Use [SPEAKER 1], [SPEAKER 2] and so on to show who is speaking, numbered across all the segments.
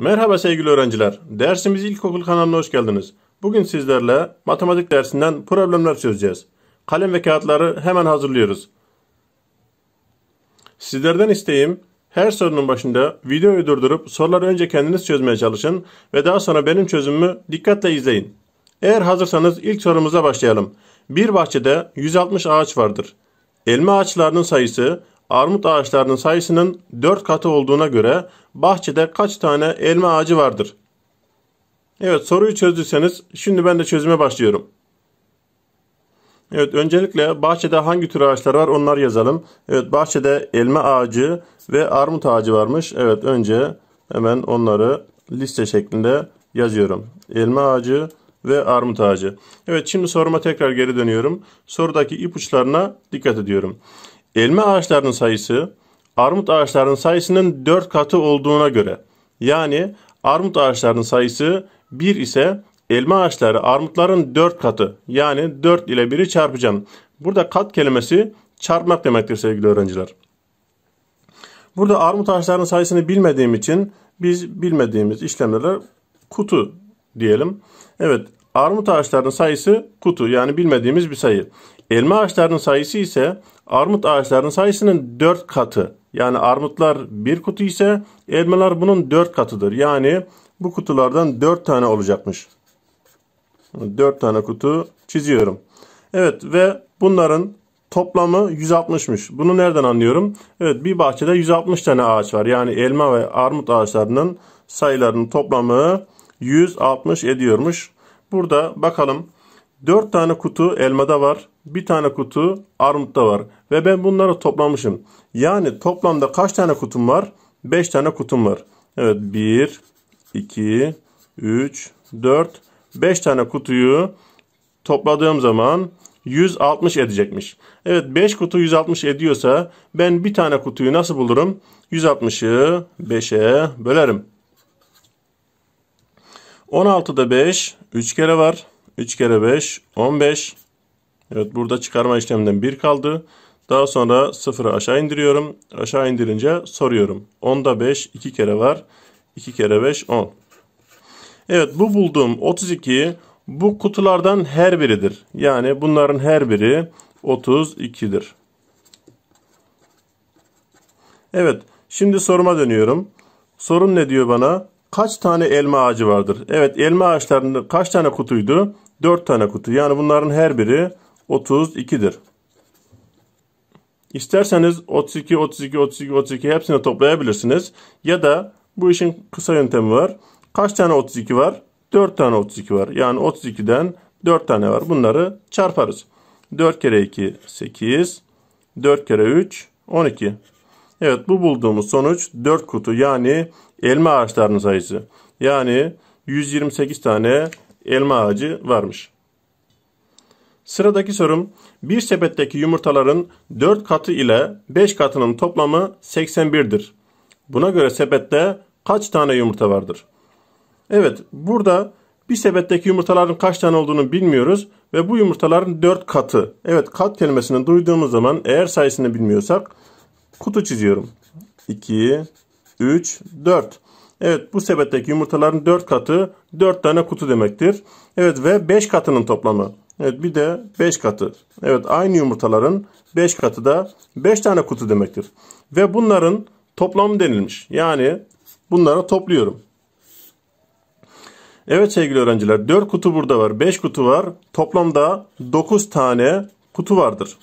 [SPEAKER 1] Merhaba sevgili öğrenciler. Dersimiz İlkokul kanalına hoş geldiniz. Bugün sizlerle matematik dersinden problemler çözeceğiz. Kalem ve kağıtları hemen hazırlıyoruz. Sizlerden isteğim her sorunun başında videoyu durdurup soruları önce kendiniz çözmeye çalışın ve daha sonra benim çözümümü dikkatle izleyin. Eğer hazırsanız ilk sorumuza başlayalım. Bir bahçede 160 ağaç vardır. Elma ağaçlarının sayısı armut ağaçlarının sayısının 4 katı olduğuna göre bahçede kaç tane elma ağacı vardır? Evet soruyu çözdüyseniz şimdi ben de çözüme başlıyorum. Evet öncelikle bahçede hangi tür ağaçlar var onlar yazalım. Evet bahçede elma ağacı ve armut ağacı varmış. Evet önce hemen onları liste şeklinde yazıyorum. Elma ağacı ve armut ağacı. Evet şimdi soruma tekrar geri dönüyorum. Sorudaki ipuçlarına dikkat ediyorum. Elma ağaçlarının sayısı armut ağaçlarının sayısının 4 katı olduğuna göre yani armut ağaçlarının sayısı 1 ise elma ağaçları armutların 4 katı yani 4 ile 1'i çarpacağım. Burada kat kelimesi çarpmak demektir sevgili öğrenciler. Burada armut ağaçlarının sayısını bilmediğim için biz bilmediğimiz işlemlere kutu diyelim. Evet armut ağaçlarının sayısı kutu yani bilmediğimiz bir sayı. Elma ağaçlarının sayısı ise armut ağaçlarının sayısının 4 katı. Yani armutlar bir kutu ise elmalar bunun 4 katıdır. Yani bu kutulardan 4 tane olacakmış. 4 tane kutu çiziyorum. Evet ve bunların toplamı 160'mış. Bunu nereden anlıyorum? Evet bir bahçede 160 tane ağaç var. Yani elma ve armut ağaçlarının sayılarının toplamı 160 ediyormuş. Burada bakalım 4 tane kutu elmada var. Bir tane kutu armutta var. Ve ben bunları toplamışım. Yani toplamda kaç tane kutum var? 5 tane kutum var. Evet 1, 2, 3, 4, 5 tane kutuyu topladığım zaman 160 edecekmiş. Evet 5 kutu 160 ediyorsa ben bir tane kutuyu nasıl bulurum? 160'ı 5'e bölerim. 16'da 5 3 kere var. 3 kere 5 15. Evet burada çıkarma işleminden 1 kaldı. Daha sonra 0'ı aşağı indiriyorum. Aşağı indirince soruyorum. 10'da 5 2 kere var. 2 kere 5 10. Evet bu bulduğum 32 bu kutulardan her biridir. Yani bunların her biri 32'dir. Evet şimdi soruma dönüyorum. Sorun ne diyor bana? Kaç tane elma ağacı vardır? Evet elma ağaçlarının kaç tane kutuydu? 4 tane kutu. Yani bunların her biri 32'dir. İsterseniz 32, 32, 32, 32 hepsini toplayabilirsiniz. Ya da bu işin kısa yöntemi var. Kaç tane 32 var? 4 tane 32 var. Yani 32'den 4 tane var. Bunları çarparız. 4 kere 2 8, 4 kere 3 12. Evet bu bulduğumuz sonuç 4 kutu yani elma ağaçlarının sayısı. Yani 128 tane elma ağacı varmış. Sıradaki sorum bir sepetteki yumurtaların 4 katı ile 5 katının toplamı 81'dir. Buna göre sepette kaç tane yumurta vardır? Evet burada bir sepetteki yumurtaların kaç tane olduğunu bilmiyoruz ve bu yumurtaların 4 katı. Evet kat kelimesini duyduğumuz zaman eğer sayısını bilmiyorsak kutu çiziyorum. 2, 3, 4. Evet bu sepetteki yumurtaların 4 katı 4 tane kutu demektir. Evet ve 5 katının toplamı. Evet bir de 5 katı. Evet aynı yumurtaların 5 katı da 5 tane kutu demektir. Ve bunların toplamı denilmiş. Yani bunları topluyorum. Evet sevgili öğrenciler 4 kutu burada var 5 kutu var. Toplamda 9 tane kutu vardır.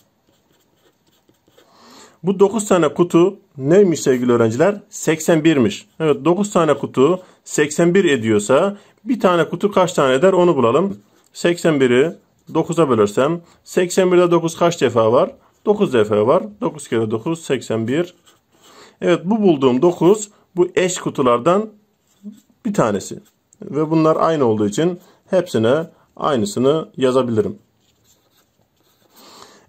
[SPEAKER 1] Bu 9 tane kutu neymiş sevgili öğrenciler? 81'miş. Evet 9 tane kutu 81 ediyorsa bir tane kutu kaç tane eder onu bulalım. 81'i 9'a bölersem 81'de 9 kaç defa var? 9 defa var. 9 kere 9 81. Evet bu bulduğum 9 bu eş kutulardan bir tanesi. Ve bunlar aynı olduğu için hepsine aynısını yazabilirim.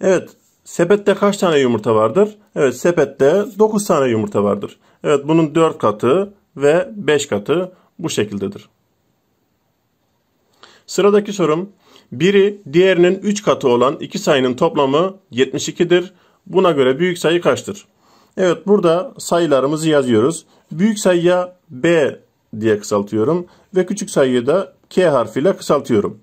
[SPEAKER 1] Evet Sepette kaç tane yumurta vardır? Evet sepette 9 tane yumurta vardır. Evet bunun 4 katı ve 5 katı bu şekildedir. Sıradaki sorum. Biri diğerinin 3 katı olan iki sayının toplamı 72'dir. Buna göre büyük sayı kaçtır? Evet burada sayılarımızı yazıyoruz. Büyük sayıya B diye kısaltıyorum ve küçük sayıyı da K harfiyle kısaltıyorum.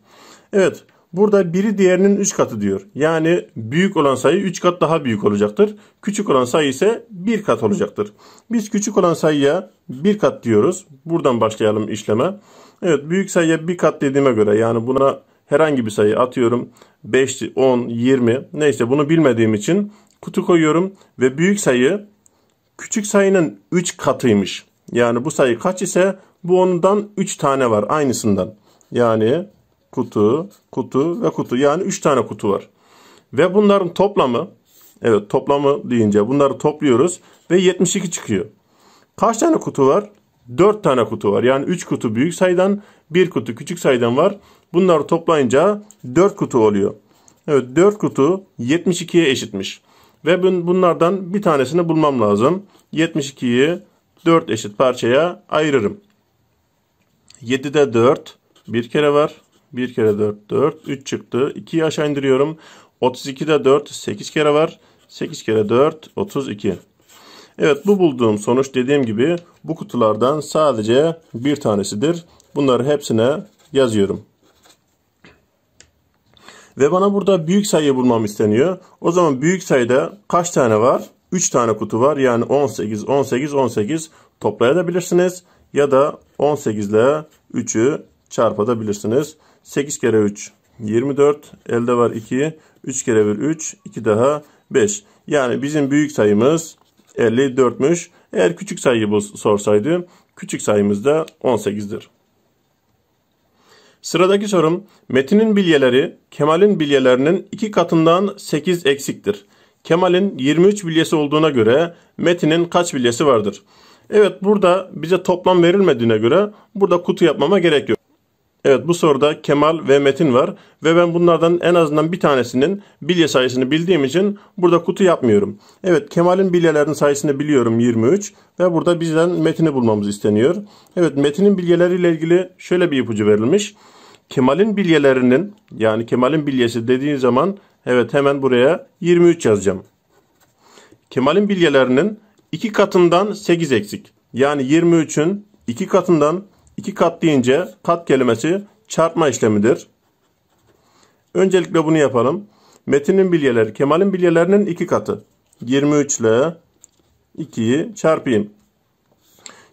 [SPEAKER 1] Evet Burada biri diğerinin 3 katı diyor. Yani büyük olan sayı 3 kat daha büyük olacaktır. Küçük olan sayı ise 1 kat olacaktır. Biz küçük olan sayıya 1 kat diyoruz. Buradan başlayalım işleme. Evet büyük sayıya 1 kat dediğime göre yani buna herhangi bir sayı atıyorum. 5, 10, 20 neyse bunu bilmediğim için kutu koyuyorum. Ve büyük sayı küçük sayının 3 katıymış. Yani bu sayı kaç ise bu ondan 3 tane var aynısından. Yani kutu, kutu ve kutu. Yani 3 tane kutu var. Ve bunların toplamı, evet toplamı deyince bunları topluyoruz ve 72 çıkıyor. Kaç tane kutu var? 4 tane kutu var. Yani 3 kutu büyük sayıdan, 1 kutu küçük sayıdan var. Bunları toplayınca 4 kutu oluyor. Evet 4 kutu 72'ye eşitmiş. Ve bunlardan bir tanesini bulmam lazım. 72'yi 4 eşit parçaya ayırırım. 7'de 4 bir kere var. 1 kere 4 4 3 çıktı. 2'yi aşağı indiriyorum. 32'de 4 8 kere var. 8 kere 4 32. Evet bu bulduğum sonuç dediğim gibi bu kutulardan sadece bir tanesidir. Bunları hepsine yazıyorum. Ve bana burada büyük sayı bulmam isteniyor. O zaman büyük sayıda kaç tane var? 3 tane kutu var. Yani 18, 18, 18 toplayabilirsiniz. Ya da 18 ile 3'ü çarpabilirsiniz. 8 kere 3 24. Elde var 2. 3 kere 1 3. 2 daha 5. Yani bizim büyük sayımız 54'müş. Eğer küçük sayıyı sorsaydı küçük sayımız da 18'dir. Sıradaki sorum Metin'in bilyeleri Kemal'in bilyelerinin 2 katından 8 eksiktir. Kemal'in 23 bilyesi olduğuna göre Metin'in kaç bilyesi vardır? Evet burada bize toplam verilmediğine göre burada kutu yapmama gerek yok. Evet bu soruda Kemal ve Metin var ve ben bunlardan en azından bir tanesinin bilye sayısını bildiğim için burada kutu yapmıyorum. Evet Kemal'in bilyelerin sayısını biliyorum 23 ve burada bizden Metin'i bulmamız isteniyor. Evet Metin'in bilyeleriyle ilgili şöyle bir ipucu verilmiş. Kemal'in bilyelerinin yani Kemal'in bilyesi dediğin zaman evet hemen buraya 23 yazacağım. Kemal'in bilyelerinin 2 katından 8 eksik. Yani 23'ün 2 katından İki kat deyince kat kelimesi çarpma işlemidir. Öncelikle bunu yapalım. Metin'in bilyeleri, Kemal'in bilyelerinin iki katı. 23 ile 2'yi çarpayım.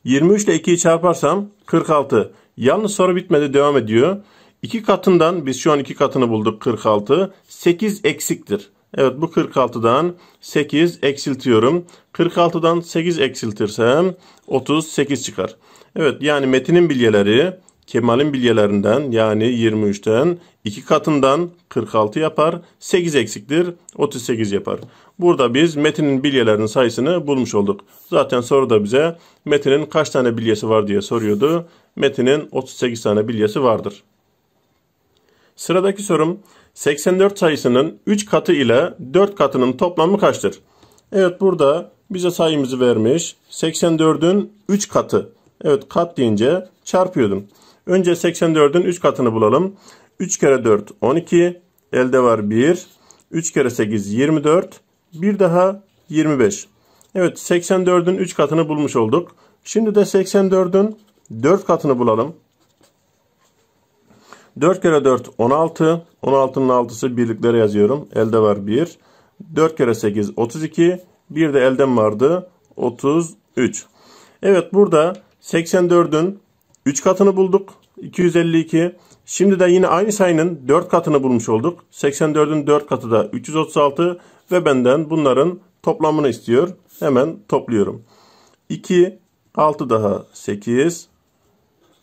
[SPEAKER 1] 23 ile 2'yi çarparsam 46. Yalnız soru bitmedi devam ediyor. İki katından biz şu an iki katını bulduk 46. 8 eksiktir. Evet bu 46'dan 8 eksiltiyorum. 46'dan 8 eksiltirsem 38 çıkar. Evet yani Metin'in bilyeleri Kemal'in bilyelerinden yani 23'ten 2 katından 46 yapar. 8 eksiktir 38 yapar. Burada biz Metin'in bilyelerinin sayısını bulmuş olduk. Zaten soru da bize Metin'in kaç tane bilyesi var diye soruyordu. Metin'in 38 tane bilyesi vardır. Sıradaki sorum 84 sayısının 3 katı ile 4 katının toplamı kaçtır? Evet burada bize sayımızı vermiş. 84'ün 3 katı Evet kat deyince çarpıyordum. Önce 84'ün 3 katını bulalım. 3 kere 4 12. Elde var 1. 3 kere 8 24. Bir daha 25. Evet 84'ün 3 katını bulmuş olduk. Şimdi de 84'ün 4 katını bulalım. 4 kere 4 16. 16'nın 6'sı birliklere yazıyorum. Elde var 1. 4 kere 8 32. Bir de elden vardı 33. Evet burada 84'ün 3 katını bulduk. 252. Şimdi de yine aynı sayının 4 katını bulmuş olduk. 84'ün 4 katı da 336 ve benden bunların toplamını istiyor. Hemen topluyorum. 2, 6 daha 8,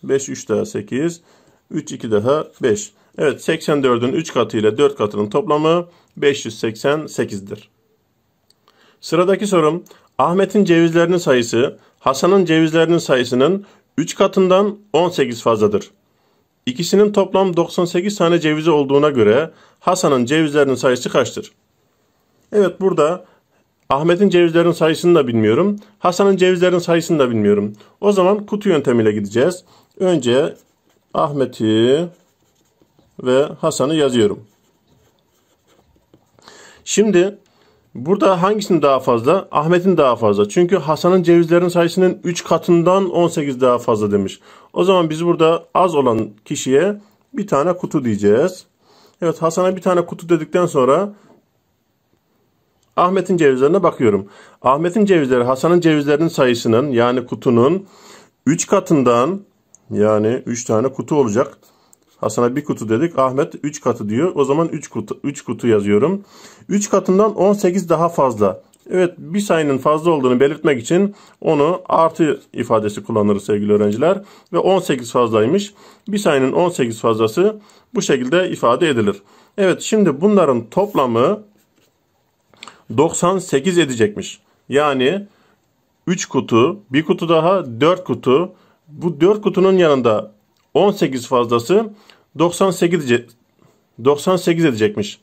[SPEAKER 1] 5, 3 daha 8, 3, 2 daha 5. Evet 84'ün 3 katı ile 4 katının toplamı 588'dir. Sıradaki sorum Ahmet'in cevizlerinin sayısı Hasan'ın cevizlerinin sayısının 3 katından 18 fazladır. İkisinin toplam 98 tane cevizi olduğuna göre Hasan'ın cevizlerinin sayısı kaçtır? Evet burada Ahmet'in cevizlerinin sayısını da bilmiyorum. Hasan'ın cevizlerinin sayısını da bilmiyorum. O zaman kutu yöntemiyle gideceğiz. Önce Ahmet'i ve Hasan'ı yazıyorum. Şimdi Burada hangisinin daha fazla? Ahmet'in daha fazla. Çünkü Hasan'ın cevizlerin sayısının 3 katından 18 daha fazla demiş. O zaman biz burada az olan kişiye bir tane kutu diyeceğiz. Evet Hasan'a bir tane kutu dedikten sonra Ahmet'in cevizlerine bakıyorum. Ahmet'in cevizleri Hasan'ın cevizlerinin sayısının yani kutunun 3 katından yani 3 tane kutu olacak. Hasan'a bir kutu dedik. Ahmet 3 katı diyor. O zaman 3 kutu, 3 kutu yazıyorum. 3 katından 18 daha fazla. Evet bir sayının fazla olduğunu belirtmek için onu artı ifadesi kullanırız sevgili öğrenciler. Ve 18 fazlaymış. Bir sayının 18 fazlası bu şekilde ifade edilir. Evet şimdi bunların toplamı 98 edecekmiş. Yani 3 kutu, bir kutu daha, 4 kutu. Bu 4 kutunun yanında 18 fazlası 98 98 edecekmiş.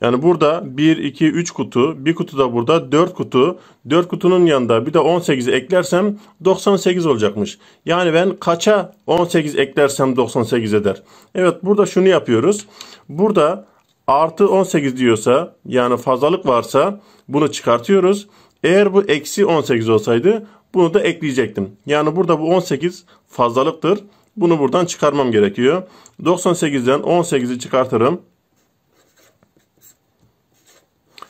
[SPEAKER 1] Yani burada 1, 2, 3 kutu, bir kutu da burada 4 kutu. 4 kutunun yanında bir de 18 eklersem 98 olacakmış. Yani ben kaça 18 eklersem 98 eder. Evet burada şunu yapıyoruz. Burada artı 18 diyorsa yani fazlalık varsa bunu çıkartıyoruz. Eğer bu eksi 18 olsaydı bunu da ekleyecektim. Yani burada bu 18 fazlalıktır. Bunu buradan çıkarmam gerekiyor. 98'den 18'i çıkartırım.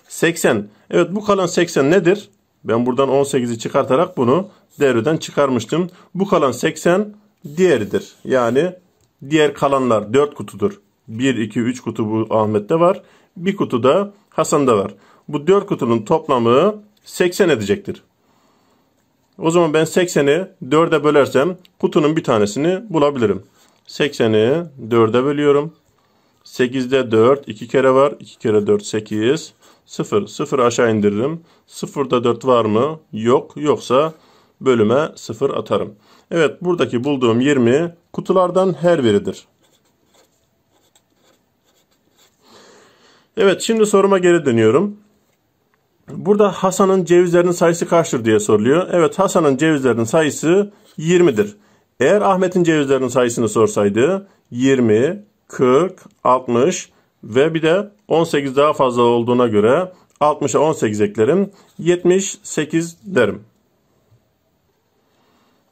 [SPEAKER 1] 80. Evet bu kalan 80 nedir? Ben buradan 18'i çıkartarak bunu devreden çıkarmıştım. Bu kalan 80 diğeridir. Yani diğer kalanlar 4 kutudur. 1, 2, 3 kutu bu Ahmet'te var. Bir kutu da Hasan'da var. Bu 4 kutunun toplamı 80 edecektir. O zaman ben 80'i 4'e bölersem kutunun bir tanesini bulabilirim. 80'i 4'e bölüyorum. 8'de 4 2 kere var. 2 kere 4 8. 0 0 aşağı indiririm. 0'da 4 var mı? Yok. Yoksa bölüme 0 atarım. Evet buradaki bulduğum 20 kutulardan her biridir. Evet şimdi soruma geri dönüyorum. Burada Hasan'ın cevizlerinin sayısı kaçtır diye soruluyor. Evet Hasan'ın cevizlerinin sayısı 20'dir. Eğer Ahmet'in cevizlerinin sayısını sorsaydı 20, 40, 60 ve bir de 18 daha fazla olduğuna göre 60'a 18 eklerim. 78 derim.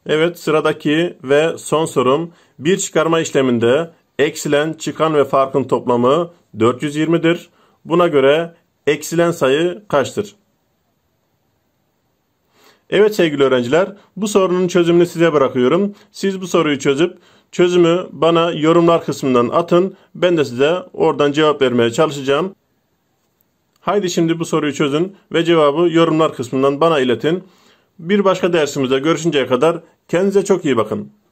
[SPEAKER 1] Evet sıradaki ve son sorum bir çıkarma işleminde eksilen, çıkan ve farkın toplamı 420'dir. Buna göre eksilen sayı kaçtır? Evet sevgili öğrenciler, bu sorunun çözümünü size bırakıyorum. Siz bu soruyu çözüp çözümü bana yorumlar kısmından atın. Ben de size oradan cevap vermeye çalışacağım. Haydi şimdi bu soruyu çözün ve cevabı yorumlar kısmından bana iletin. Bir başka dersimizde görüşünceye kadar kendinize çok iyi bakın.